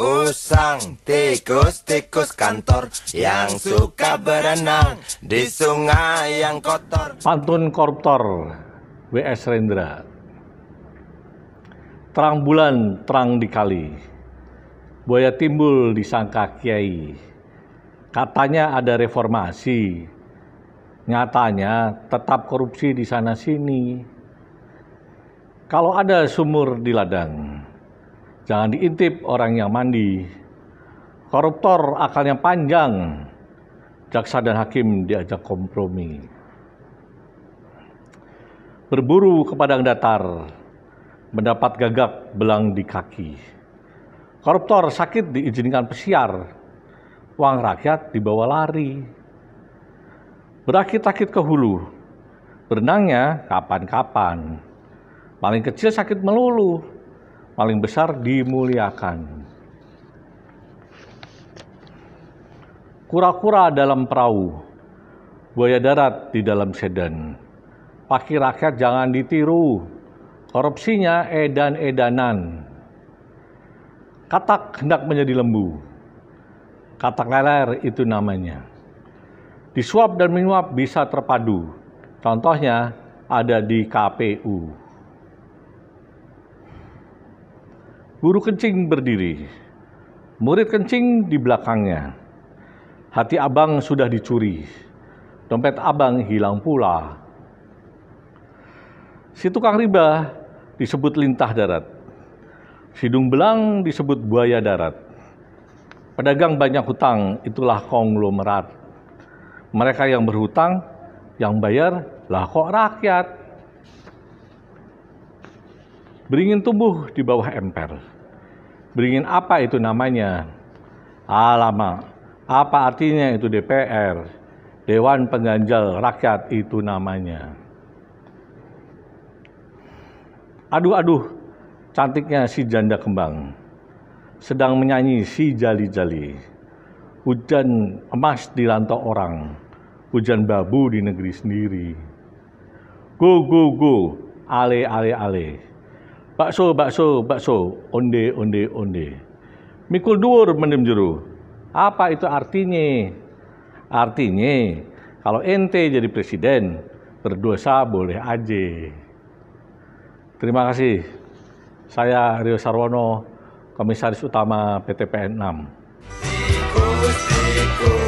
usang tikus-tikus kantor yang suka berenang di sungai yang kotor. Pantun koruptor WS Rendra. Terang bulan terang di kali. Buaya timbul disangka kiai. Katanya ada reformasi. Nyatanya tetap korupsi di sana sini. Kalau ada sumur di ladang, Jangan diintip orang yang mandi. Koruptor akalnya panjang. Jaksa dan hakim diajak kompromi. Berburu ke padang datar. Mendapat gagak belang di kaki. Koruptor sakit diizinkan pesiar. Uang rakyat dibawa lari. Berakit-akit ke hulu. Berenangnya kapan-kapan. Paling kecil sakit melulu paling besar dimuliakan. Kura-kura dalam perahu, buaya darat di dalam sedan. Paki rakyat jangan ditiru, korupsinya edan-edanan. Katak hendak menjadi lembu, katak leler itu namanya. Disuap dan menyuap bisa terpadu, contohnya ada di KPU. Guru kencing berdiri, murid kencing di belakangnya. Hati abang sudah dicuri, dompet abang hilang pula. Si tukang riba disebut lintah darat, sidung belang disebut buaya darat. Pedagang banyak hutang, itulah konglomerat. Mereka yang berhutang, yang bayar, lah kok rakyat. Beringin tumbuh di bawah emper beringin apa itu namanya? Alama. Ah, apa artinya itu DPR? Dewan Pengganjal Rakyat itu namanya. Aduh, aduh, cantiknya si janda kembang. Sedang menyanyi si jali-jali. Hujan emas di rantau orang. Hujan babu di negeri sendiri. Go, go, go. Ale, ale, ale. Bakso, bakso, bakso. Onde, onde, onde. Mikul duur mendem juru. Apa itu artinya? Artinya, kalau ente jadi presiden, berdosa boleh aja. Terima kasih. Saya Rio Sarwono, Komisaris Utama PT pn 6. Tikus,